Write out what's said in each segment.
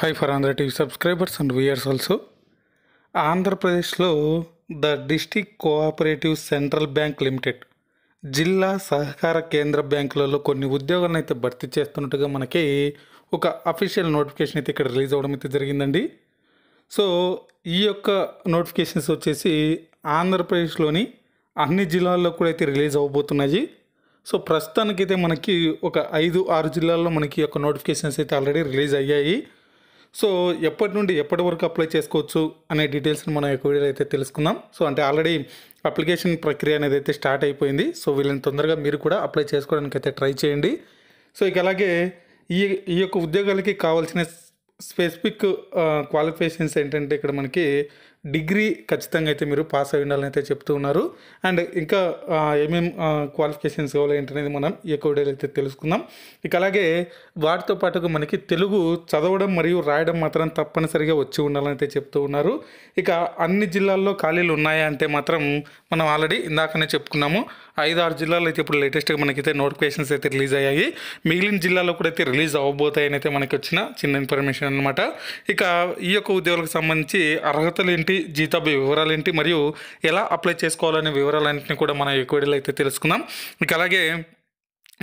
high for Andhra TV subscribers and viewers also ఆంధ్రప్రదేశ్లో the district cooperative central bank limited జిల్లా సహకార కేంద్ర బ్యాంకులలో కొన్ని ఉద్యోగాలను అయితే భర్తీ చేస్తున్నట్టుగా మనకి ఒక అఫీషియల్ నోటిఫికేషన్ అయితే ఇక్కడ రిలీజ్ అవ్వడం అయితే జరిగిందండి సో ఈ యొక్క నోటిఫికేషన్స్ వచ్చేసి ఆంధ్రప్రదేశ్లోని అన్ని జిల్లాల్లో కూడా అయితే రిలీజ్ అవ్వబోతున్నాయి సో ప్రస్తుతానికైతే మనకి ఒక ఐదు ఆరు జిల్లాల్లో మనకి యొక్క నోటిఫికేషన్స్ అయితే ఆల్రెడీ రిలీజ్ అయ్యాయి సో ఎప్పటి నుండి ఎప్పటి వరకు అప్లై చేసుకోవచ్చు అనే డీటెయిల్స్ని మనం ఎక్కువ అయితే తెలుసుకుందాం సో అంటే ఆల్రెడీ అప్లికేషన్ ప్రక్రియ అనేది అయితే స్టార్ట్ అయిపోయింది సో వీళ్ళని తొందరగా మీరు కూడా అప్లై చేసుకోవడానికి అయితే ట్రై చేయండి సో ఇక అలాగే ఈ ఈ యొక్క ఉద్యోగాలకి కావాల్సిన స్పెసిఫిక్ క్వాలిఫికేషన్స్ ఏంటంటే ఇక్కడ మనకి డిగ్రీ ఖచ్చితంగా అయితే మీరు పాస్ అయి ఉండాలని అయితే చెప్తూ ఉన్నారు అండ్ ఇంకా ఏమేమి క్వాలిఫికేషన్స్ కావాలి ఏంటనేది మనం ఎక్కువ డేలు అయితే తెలుసుకుందాం ఇక అలాగే వాటితో పాటుగా మనకి తెలుగు చదవడం మరియు రాయడం మాత్రం తప్పనిసరిగా వచ్చి ఉండాలని అయితే చెప్తూ ఉన్నారు ఇక అన్ని జిల్లాల్లో ఖాళీలు ఉన్నాయా అంటే మాత్రం మనం ఆల్రెడీ ఇందాకనే చెప్పుకున్నాము ఐదు ఆరు జిల్లాలో అయితే ఇప్పుడు లేటెస్ట్గా మనకైతే నోటిఫికేషన్స్ అయితే రిలీజ్ అయ్యాయి మిగిలిన జిల్లాలో కూడా అయితే రిలీజ్ అవ్వబోతాయని అయితే మనకి వచ్చిన చిన్న ఇన్ఫర్మేషన్ అనమాట ఇక ఈ యొక్క ఉద్యోగులకు సంబంధించి అర్హతలు ఏంటి జీతాబి వివరాలు ఏంటి మరియు ఎలా అప్లై చేసుకోవాలనే వివరాలన్నింటినీ కూడా మనం ఎక్కువ అయితే తెలుసుకుందాం ఇక అలాగే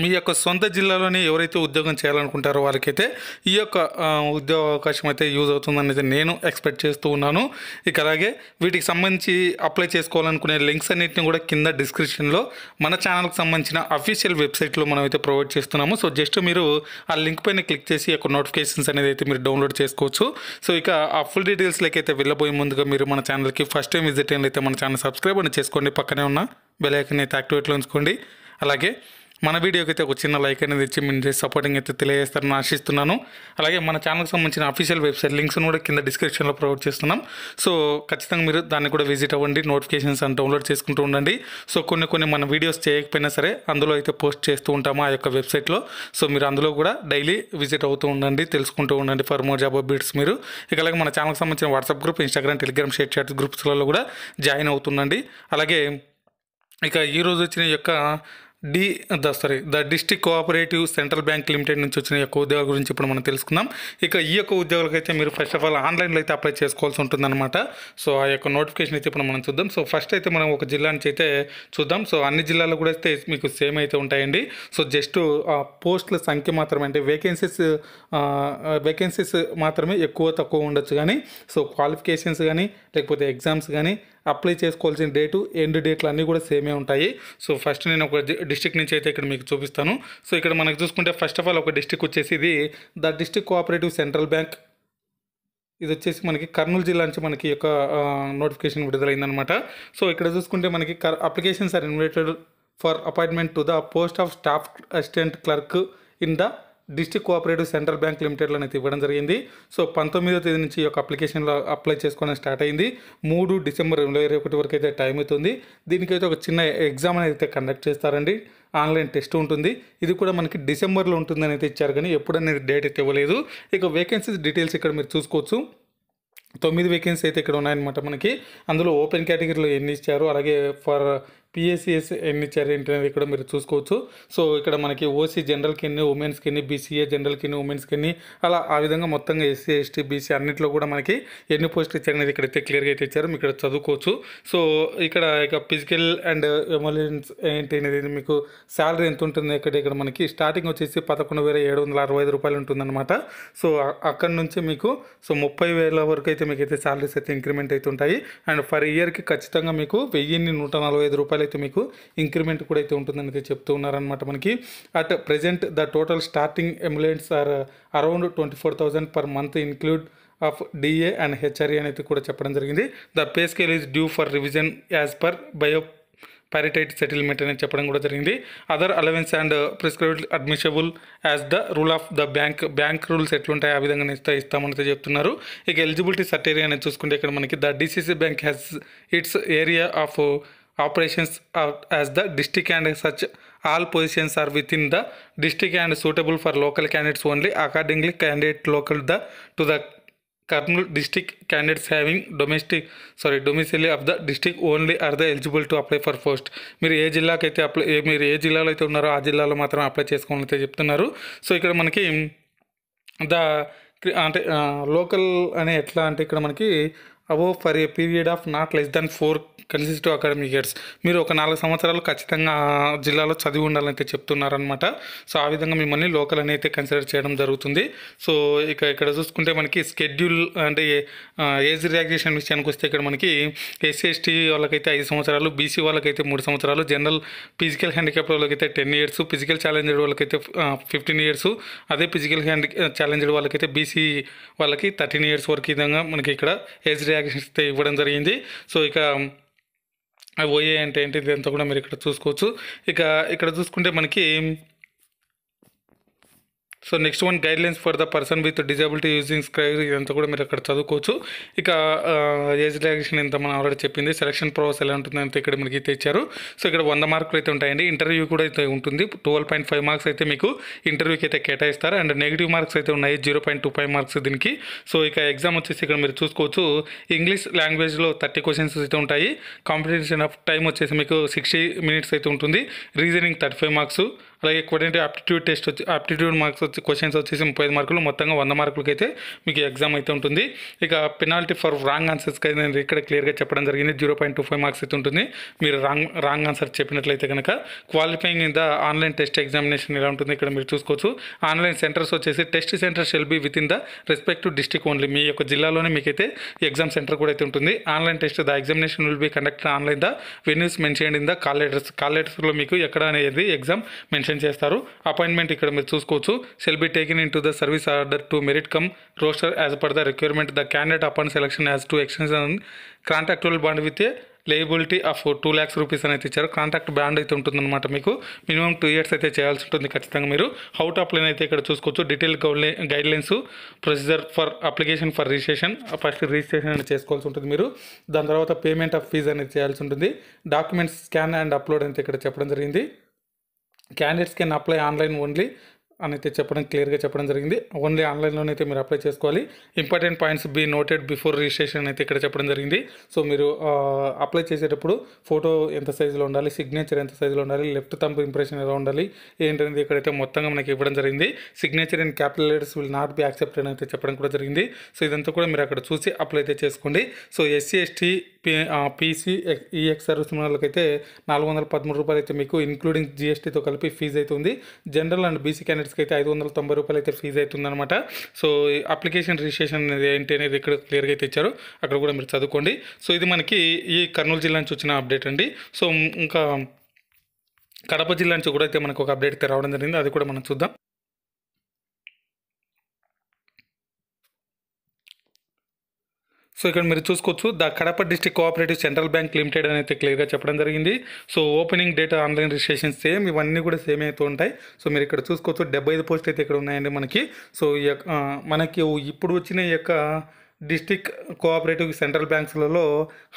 మీ యొక్క సొంత జిల్లాలోనే ఎవరైతే ఉద్యోగం చేయాలనుకుంటారో వారికైతే ఈ యొక్క ఉద్యోగ అవకాశం అయితే యూజ్ అవుతుందనేది నేను ఎక్స్పెక్ట్ చేస్తూ ఉన్నాను ఇక అలాగే వీటికి సంబంధించి అప్లై చేసుకోవాలనుకునే లింక్స్ అన్నింటిని కూడా కింద డిస్క్రిప్షన్లో మన ఛానల్కి సంబంధించిన అఫీషియల్ వెబ్సైట్లో మనం అయితే ప్రొవైడ్ చేస్తున్నాము సో జస్ట్ మీరు ఆ లింక్ పైన క్లిక్ చేసి యొక్క నోటిఫికేషన్స్ అనేది అయితే మీరు డౌన్లోడ్ చేసుకోవచ్చు సో ఇక ఆ ఫుల్ డీటెయిల్స్లోకి అయితే వెళ్ళబోయే ముందుగా మీరు మన ఛానల్కి ఫస్ట్ టైం విజిట్ అయినైతే మన ఛానల్ సబ్స్క్రైబ్ అని చేసుకోండి పక్కనే ఉన్న బెల్ ఐకన్ అయితే యాక్టివేట్లో ఉంచుకోండి అలాగే మన వీడియోకి అయితే ఒక చిన్న లైక్ అనేది ఇచ్చి మీరు సపోర్టింగ్ అయితే తెలియజేస్తారని ఆశిస్తున్నాను అలాగే మన ఛానల్కి సంబంధించిన అఫీషియల్ వెబ్సైట్ లింక్స్ కూడా కింద డిస్క్రిప్షన్లో ప్రొవైడ్ చేస్తున్నాం సో ఖచ్చితంగా మీరు దాన్ని కూడా విజిట్ అవ్వండి నోటిఫికేషన్స్ అని డౌన్లోడ్ చేసుకుంటూ ఉండండి సో కొన్ని కొన్ని మన వీడియోస్ చేయకపోయినా సరే అందులో అయితే పోస్ట్ చేస్తూ ఉంటాము ఆ యొక్క వెబ్సైట్లో సో మీరు అందులో కూడా డైలీ విజిట్ అవుతూ ఉండండి తెలుసుకుంటూ ఉండండి ఫర్ మోర్ జాబ్ అప్డేట్స్ మీరు ఇక అలాగే మన ఛానల్కి సంబంధించిన WhatsApp group Instagram Telegram ShareChat గ్రూప్స్లలో కూడా జాయిన్ అవుతుండండి అలాగే ఇక ఈరోజు వచ్చిన యొక్క d the sorry the district cooperative central bank limited నుంచి వచ్చిన యొక్క ఉద్యోగాల గురించి ఇప్పుడు మనం తెలుసుకుందాం ఇక ఈ యొక్క ఉద్యోగాలకైతే మీరు ఫస్ట్ ఆఫ్ ఆల్ ఆన్లైన్లో అయితే అప్లై చేసుకోవాల్సి ఉంటుందన్నమాట సో ఆ యొక్క నోటిఫికేషన్ అయితే ఇప్పుడు మనం చూద్దాం సో ఫస్ట్ అయితే మనం ఒక జిల్లా నుంచి అయితే చూద్దాం సో అన్ని జిల్లాల్లో కూడా అయితే మీకు సేమ్ అయితే ఉంటాయండి సో జస్ట్ ఆ పోస్టుల సంఖ్య మాత్రమే అంటే వేకెన్సీస్ వేకెన్సీస్ మాత్రమే ఎక్కువ తక్కువ ఉండొచ్చు కానీ సో క్వాలిఫికేషన్స్ కానీ లేకపోతే ఎగ్జామ్స్ కానీ అప్లై చేసుకోవాల్సిన డేటు ఎండ్ డేట్లు అన్నీ కూడా సేమే ఉంటాయి సో ఫస్ట్ నేను ఒక డిస్టిక్ నుంచి అయితే ఇక్కడ మీకు చూపిస్తాను సో ఇక్కడ మనకు చూసుకుంటే ఫస్ట్ ఆఫ్ ఆల్ ఒక డిస్టిక్ వచ్చేసి ఇది the district cooperative central bank ఇది వచ్చేసి మనకి కర్నూలు జిల్లా నుంచి మనకి యొక్క నోటిఫికేషన్ విడుదలైందనమాట సో ఇక్కడ చూసుకుంటే మనకి applications are invited for appointment to the post of staff assistant clerk in the district cooperative central bank లిమిటెడ్లో అయితే ఇవ్వడం జరిగింది సో పంతొమ్మిదో తేదీ నుంచి ఈ యొక్క అప్లికేషన్లో అప్లై చేసుకోవడం స్టార్ట్ అయింది మూడు డిసెంబర్ రెండు వేల ఒకటి వరకు అయితే టైం అవుతుంది దీనికైతే ఒక చిన్న ఎగ్జామ్ అనేది అయితే కండక్ట్ చేస్తారండి ఆన్లైన్ టెస్ట్ ఉంటుంది ఇది కూడా మనకి డిసెంబర్లో ఉంటుందని అయితే ఇచ్చారు కానీ ఎప్పుడనేది డేట్ అయితే ఇవ్వలేదు ఇక వేకెన్సీస్ డీటెయిల్స్ ఇక్కడ మీరు చూసుకోవచ్చు తొమ్మిది వేకెన్సీ అయితే ఇక్కడ ఉన్నాయన్నమాట మనకి అందులో ఓపెన్ కేటగిరీలో ఎన్ని ఇచ్చారు అలాగే ఫర్ పిఎస్సిఎస్ ఎన్ని ఏంటి అనేది ఇక్కడ మీరు చూసుకోవచ్చు సో ఇక్కడ మనకి ఓసీ జనరల్కి ఎన్ని ఉమెన్స్కి ఎన్ని బీసీఏ జనరల్కి ఎన్ని ఉమెన్స్కి ఎన్ని అలా ఆ విధంగా మొత్తంగా ఎస్సీ ఎస్టీ బీసీ అన్నింటిలో కూడా మనకి ఎన్ని పోస్టులు అనేది ఇక్కడైతే క్లియర్గా అయితే ఇచ్చారు ఇక్కడ చదువుకోవచ్చు సో ఇక్కడ ఇక ఫిజికల్ అండ్ ఎమోలియన్స్ ఏంటి అనేది మీకు శాలరీ ఎంత ఉంటుంది ఇక్కడ ఇక్కడ మనకి స్టార్టింగ్ వచ్చేసి పదకొండు వేల ఏడు వందల అరవై ఐదు రూపాయలు ఉంటుందన్నమాట సో అక్కడ నుంచి మీకు సో ముప్పై వేల వరకు అయితే మీకు అయితే శాలరీస్ అయితే ఇంక్రిమెంట్ అయితే ఉంటాయి అండ్ ఫర్ ఇయర్కి ఖచ్చితంగా మీకు వెయ్యిన్ని నూట నలభై ఐదు రూపాయలు అయితే మీకు ఇంక్రిమెంట్ కూడా అయితే ఉంటుందని అయితే చెప్తూ ఉన్నారనమాట మనకి at present the total starting emoluments are around twenty four thousand per month include of DA and HRA అనేది కూడా చెప్పడం జరిగింది the pay scale is due for revision as per bipartite settlement అనేది చెప్పడం కూడా జరిగింది other allowance and prescribed admissible as the rule of the bank bank rules ఎట్లుంటాయి ఆ విధంగా ఇస్తా ఇస్తామని చెప్తున్నారు ఇక ఎలిజిబిలిటీ సర్టేరియా అనేది చూసుకుంటే ఇక్కడ మనకి the DCC bank has its area of operations are as the district and such all positions are within the district and suitable for local candidates only accordingly candidate local the to the Kurnool district candidates having domestic sorry domicile of the district only are the eligible to apply for post మీరు ఏ అయితే apply ఏ మీరు ఏ జిల్లాలో అయితే ఉన్నారో ఆ జిల్లాలో మాత్రం అప్లై చేసుకోవాలని అయితే చెప్తున్నారు సో ఇక్కడ మనకి ద అంటే లోకల్ అనే ఎట్లా అంటే ఇక్కడ మనకి abode for a period of not less than four consecutive academic years మీరు ఒక నాలుగు సంవత్సరాలు ఖచ్చితంగా జిల్లాలో చదివి ఉండాలంటే చెప్తున్నారనమాట సో ఆ విధంగా మిమ్మల్ని లోకల్ అని అయితే కన్సిడర్ చేయడం జరుగుతుంది సో ఇక ఇక్కడ చూసుకుంటే మనకి స్కెడ్యూల్ అంటే ఏజ్ రియాక్సేషన్ విషయానికి వస్తే ఇక్కడ మనకి ఎస్సీ ఎస్టీ వాళ్ళకైతే ఐదు సంవత్సరాలు బీసీ వాళ్ళకైతే మూడు సంవత్సరాలు జనరల్ ఫిజికల్ హ్యాండిక్యాప్ వాళ్ళకైతే టెన్ ఇయర్స్ ఫిజికల్ ఛాలెంజ్డ్ వాళ్ళకైతే ఫిఫ్టీన్ ఇయర్స్ అదే ఫిజికల్ హ్యాండి ఛాలెంజ్డ్ వాళ్ళకైతే బీసీ వాళ్ళకి థర్టీన్ ఇయర్స్ వరకు విధంగా మనకి ఇక్కడ ఏజ్ రియాక్షన్స్ అయితే ఇవ్వడం జరిగింది సో ఇక ఓఏ అంటే ఏంటి అంతా కూడా మీరు ఇక్కడ చూసుకోవచ్చు ఇక ఇక్కడ చూసుకుంటే మనకి so next one guidelines for the person with disability using scribe ఇదంతా కూడా మీరు అక్కడ చదువుకోవచ్చు ఇక ఏజ్ రిలాక్సేషన్ ఇంత మనం ఆల్రెడీ చెప్పింది సెలక్షన్ ప్రాసెస్ ఎలా ఉంటుంది అంతే ఇక్కడ మనకి అయితే ఇచ్చారు సో ఇక్కడ వంద మార్కులు అయితే ఉంటాయండి ఇంటర్వ్యూ కూడా అయితే ఉంటుంది ట్వెల్వ్ పాయింట్ ఫైవ్ మార్క్స్ అయితే మీకు ఇంటర్వ్యూకి అయితే కేటాయిస్తారు అండ్ నెగిటివ్ మార్క్స్ అయితే ఉన్నాయి zero point two five marks దీనికి సో ఇక ఎగ్జామ్ వచ్చేసి ఇక్కడ మీరు చూసుకోవచ్చు ఇంగ్లీష్ లాంగ్వేజ్లో థర్టీ క్వశ్చన్స్ అయితే ఉంటాయి కాంపిటీషన్ ఆఫ్ టైం వచ్చేసి మీకు సిక్స్టీ మినిట్స్ అయితే ఉంటుంది రీజనింగ్ థర్టీ ఫైవ్ మార్క్స్ అలాగే కోఆర్డినేటివ్ ఆప్టిట్యూడ్ టెస్ట్ వచ్చి ఆప్టిట్యూడ్ మార్క్స్ వచ్చి క్వశ్చన్స్ వచ్చేసి ముప్పై మార్కులు మొత్తంగా వంద మార్కులకి అయితే మీకు ఎగ్జామ్ అయితే ఉంటుంది ఇక పెనాల్టీ ఫర్ రాంగ్ ఆన్సర్స్ అయితే నేను ఇక్కడ క్లియర్గా చెప్పడం జరిగింది zero point two five marks అయితే ఉంటుంది మీరు రాంగ్ రాంగ్ ఆన్సర్ చెప్పినట్లయితే కనుక qualifying in the online test examination ఎలా ఉంటుంది ఇక్కడ మీరు చూసుకోవచ్చు ఆన్లైన్ సెంటర్స్ వచ్చేసి test centre shall be within the respective district only మీ యొక్క జిల్లాలోనే మీకైతే ఎగ్జామ్ సెంటర్ కూడా అయితే ఉంటుంది online test the examination will be conduct online the venues mention in the call letters call లెటర్స్లో మీకు ఎక్కడ అనేది ఎగ్జామ్ మెన్షన్ అటెండ్ చేస్తారు అపాయింట్మెంట్ ఇక్కడ మీరు చూసుకోవచ్చు shall be taken into the service order to merit cum roster as per the requirement the candidate upon selection as to extension contractual bond with a liability of two lakhs rupees అనేది ఇచ్చారు contract band అయితే ఉంటుందన్నమాట మీకు minimum two years అయితే చేయాల్సి ఉంటుంది ఖచ్చితంగా మీరు హౌ టు అప్లైన్ అయితే ఇక్కడ చూసుకోవచ్చు detail guidelines procedure for application for registration first registration అనేది చేసుకోవాల్సి ఉంటుంది మీరు దాని తర్వాత పేమెంట్ ఆఫ్ ఫీజ్ అనేది చేయాల్సి ఉంటుంది డాక్యుమెంట్స్ స్కాన్ అండ్ అప్లోడ్ అయితే ఇక్కడ చెప్పడం జరిగింది candidates can apply online only అని అయితే చెప్పడం క్లియర్గా చెప్పడం జరిగింది ఓన్లీ ఆన్లైన్లోనే అయితే మీరు అప్లై చేసుకోవాలి important points be noted before registration అయితే ఇక్కడ చెప్పడం జరిగింది సో మీరు అప్లై చేసేటప్పుడు ఫోటో ఎంత సైజులో ఉండాలి సిగ్నేచర్ ఎంత సైజులో ఉండాలి లెఫ్ట్ తంపు ఇంప్రెషన్ ఎలా ఉండాలి ఏంటనేది ఇక్కడైతే మొత్తంగా మనకి ఇవ్వడం జరిగింది signature and capital letters will not be accepted అయితే చెప్పడం కూడా జరిగింది సో ఇదంతా కూడా మీరు అక్కడ చూసి అప్లై అయితే చేసుకోండి so SC ST PC ex service వాళ్ళకైతే నాలుగు వందల పదమూడు రూపాయలు అయితే మీకు ఇన్క్లూడింగ్ జీఎస్టీతో కలిపి ఫీజు అవుతుంది జనరల్ అండ్ బీసీ క్యాండిడేట్స్కి అయితే ఐదు వందల తొంభై రూపాయలు అయితే ఫీజు అనమాట సో అప్లికేషన్ రిజిస్ట్రేషన్ అనేది ఏంటి అనేది ఇక్కడ క్లియర్గా అయితే ఇచ్చారు అక్కడ కూడా మీరు చదువుకోండి సో ఇది మనకి ఈ కర్నూలు జిల్లా నుంచి వచ్చిన అప్డేట్ అండి సో ఇంకా కడప జిల్లా నుంచి కూడా అయితే మనకు ఒక అప్డేట్ అయితే రావడం జరిగింది అది కూడా మనం చూద్దాం సో ఇక్కడ మీరు చూసుకోవచ్చు the Kadapa district cooperative central bank limited అని అయితే క్లియర్గా చెప్పడం జరిగింది so opening date online registration same ఇవన్నీ కూడా సేమ్ అవుతూ ఉంటాయి సో మీరు ఇక్కడ చూసుకోవచ్చు డెబ్బై ఐదు పోస్ట్ అయితే ఇక్కడ ఉన్నాయండి మనకి సో మనకి ఇప్పుడు వచ్చిన యొక్క డిస్టిక్ కోఆపరేటివ్ సెంట్రల్ బ్యాంక్స్లలో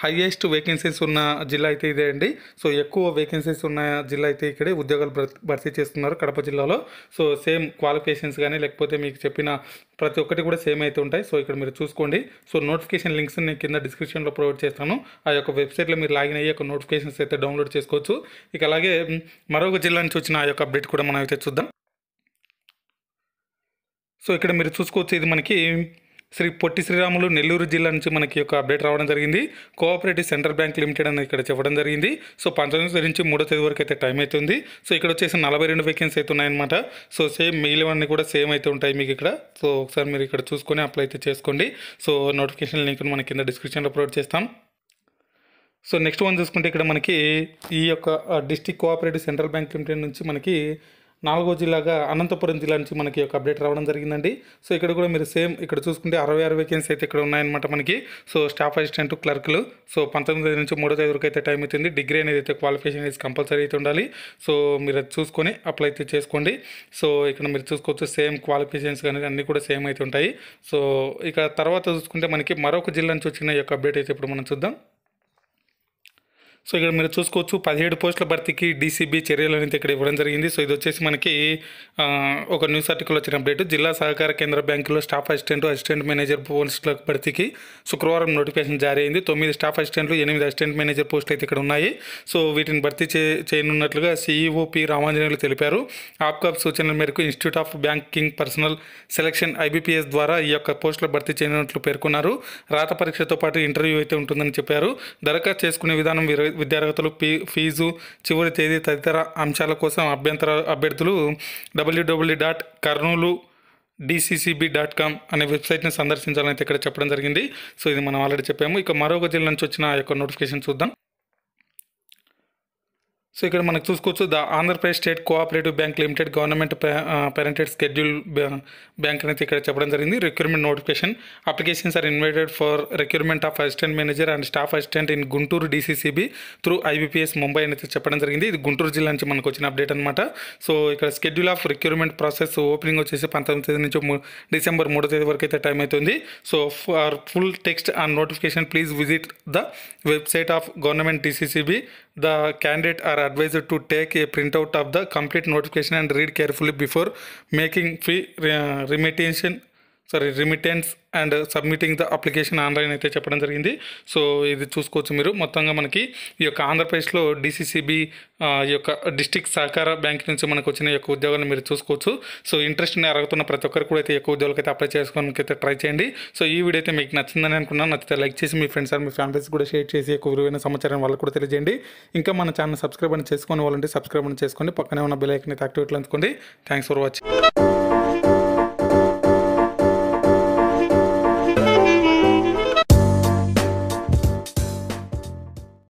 హయ్యెస్ట్ వేకెన్సీస్ ఉన్న జిల్లా అయితే ఇదే అండి సో ఎక్కువ వేకెన్సీస్ ఉన్న జిల్లా అయితే ఇక్కడే ఉద్యోగాలు భర్తీ చేస్తున్నారు కడప జిల్లాలో సో సేమ్ క్వాలిఫికేషన్స్ కానీ లేకపోతే మీకు చెప్పిన ప్రతి ఒక్కటి కూడా సేమ్ అయితే ఉంటాయి సో ఇక్కడ మీరు చూసుకోండి సో నోటిఫికేషన్ లింక్స్ నేను కింద డిస్క్రిప్షన్లో ప్రొవైడ్ చేస్తాను ఆ యొక్క వెబ్సైట్లో మీరు లాగిన్ అయ్యి ఒక నోటిఫికేషన్స్ అయితే డౌన్లోడ్ చేసుకోవచ్చు ఇక అలాగే మరొక జిల్లా నుంచి వచ్చిన ఆ యొక్క అప్డేట్ కూడా మనం అయితే చూద్దాం సో ఇక్కడ మీరు చూసుకోవచ్చు ఇది మనకి శ్రీ పొట్టి శ్రీరాములు నెల్లూరు జిల్లా నుంచి మనకి ఒక అప్డేట్ రావడం జరిగింది కోఆపరేటివ్ సెంట్రల్ బ్యాంక్ లిమిటెడ్ అని ఇక్కడ చెప్పడం జరిగింది సో పంతొమ్మిది నుంచి మూడో తేదీ వరకు అయితే టైం అవుతుంది సో ఇక్కడ వచ్చేసి నలభై రెండు వేకెన్సీ అయితే ఉన్నాయన్నమాట సో సేమ్ మిగిలినవన్నీ కూడా సేమ్ అయితే ఉంటాయి మీకు ఇక్కడ సో ఒకసారి మీరు ఇక్కడ చూసుకొని అప్లై అయితే చేసుకోండి సో నోటిఫికేషన్ లింక్ మన కింద డిస్క్రిప్షన్లో ప్రొవైడ్ చేస్తాం సో నెక్స్ట్ వన్ చూసుకుంటే ఇక్కడ మనకి ఈ యొక్క district cooperative central bank limited నుంచి మనకి నాలుగో జిల్లాగా అనంతపురం జిల్లా నుంచి మనకి ఒక అప్డేట్ రావడం జరిగిందండి సో ఇక్కడ కూడా మీరు సేమ్ ఇక్కడ చూసుకుంటే అరవై ఆరు వేకెన్సీ అయితే ఇక్కడ ఉన్నాయన్నమాట మనకి సో స్టాఫ్ అసిస్టెంట్ క్లర్క్లు సో పంతొమ్మిది నుంచి మూడో తేదీ వరకు అయితే టైం అవుతుంది డిగ్రీ అనేది అయితే క్వాలిఫికేషన్ అనేది కంపల్సరీ అయితే ఉండాలి సో మీరు అది చూసుకొని అప్లై అయితే చేసుకోండి సో ఇక్కడ మీరు చూసుకోవచ్చు సేమ్ క్వాలిఫికేషన్స్ కానీ అన్నీ కూడా సేమ్ అయితే ఉంటాయి సో ఇక తర్వాత చూసుకుంటే మనకి మరొక జిల్లా నుంచి వచ్చిన యొక్క అప్డేట్ అయితే ఇప్పుడు మనం చూద్దాం సో ఇక్కడ మీరు చూసుకోవచ్చు పదిహేడు పోస్టుల భర్తీకి డీసీబీ చర్యలు అనేది ఇక్కడ ఇవ్వడం జరిగింది సో ఇది వచ్చేసి మనకి ఒక న్యూస్ ఆర్టికల్ వచ్చిన అప్డేట్ జిల్లా సహకార కేంద్ర బ్యాంకులో స్టాఫ్ అసిస్టెంట్ అసిస్టెంట్ మేనేజర్ పోస్టుల భర్తీకి శుక్రవారం నోటిఫికేషన్ జారీ అయింది తొమ్మిది స్టాఫ్ అసిస్టెంట్లు ఎనిమిది అసిస్టెంట్ మేనేజర్ పోస్టులు అయితే ఇక్కడ ఉన్నాయి సో వీటిని భర్తీ చే చేయనున్నట్లుగా సీఈఓ పి e రామాంజనేయులు తెలిపారు ఆప్కాప్ సూచనల మేరకు institute of banking personnel selection IBPS ద్వారా ఈ యొక్క పోస్టులు భర్తీ చేయనున్నట్లు పేర్కొన్నారు రాత పరీక్షతో పాటు ఇంటర్వ్యూ అయితే ఉంటుందని చెప్పారు దరఖాస్తు చేసుకునే విధానం విద్యార్హతలు ఫీ ఫీజు చివరి తేదీ తదితర అంశాల కోసం అభ్యంతర అభ్యర్థులు డబ్ల్యూడబ్ల్యూ dot Kurnool DCCB dot com అనే వెబ్సైట్ని సందర్శించాలని అయితే ఇక్కడ చెప్పడం జరిగింది సో ఇది మనం ఆల్రెడీ చెప్పాము ఇక మరొక జిల్లా నుంచి వచ్చిన యొక్క నోటిఫికేషన్ చూద్దాం సో ఇక్కడ మనకు చూసుకోవచ్చు the Andhra Pradesh state cooperative bank limited government parented schedule bank అనేది ఇక్కడ చెప్పడం జరిగింది recruitment notification applications are invited for recruitment of assistant manager and staff assistant in Guntur DCCB through IBPS Mumbai అనేది చెప్పడం జరిగింది ఇది గుంటూరు జిల్లా నుంచి మనకు వచ్చిన అప్డేట్ అనమాట సో ఇక్కడ schedule of recruitment process opening వచ్చేసి పంతొమ్మిది తేదీ నుంచి డిసెంబర్ మూడో తేదీ వరకు అయితే టైం అవుతుంది so for full text and notification please visit the website of government DCCB the candidate are advised to take a printout of the complete notification and read carefully before making fee uh, remittance sorry remittance and submitting the application online అయితే చెప్పడం జరిగింది so ఇది చూసుకోవచ్చు మీరు మొత్తంగా మనకి ఈ యొక్క ఆంధ్రప్రదేశ్లో డిసిసిబి ఈ యొక్క డిస్టిక్ సహకార బ్యాంక్ నుంచి మనకు వచ్చిన యొక్క ఉద్యోగాలను మీరు చూసుకోవచ్చు సో ఇంట్రెస్ట్ని అరుగుతున్న ప్రతి ఒక్కరు కూడా అయితే ఎక్కువ ఉద్యోగాలకు అయితే అప్లై చేసుకోవడానికి అయితే ట్రై చేయండి సో ఈ వీడియో అయితే మీకు నచ్చిందని అనుకున్నాను నచ్చితే లైక్ చేసి మీ ఫ్రెండ్స్ అండ్ మీ ఫ్యామిలీస్ కూడా షేర్ చేసి ఎక్కువ విలువైన సమాచారం వాళ్ళకు కూడా తెలియజేయండి ఇంకా మన ఛానల్ సబ్స్క్రైబ్ అని చేసుకొని వాళ్ళంటే సబ్స్క్రైబ్ అని చేసుకోండి పక్కనే ఉన్న బిల్ ఐకన్ అయితే యాక్టివేట్లు అందుకోండి థ్యాంక్స్ ఫర్ వాచింగ్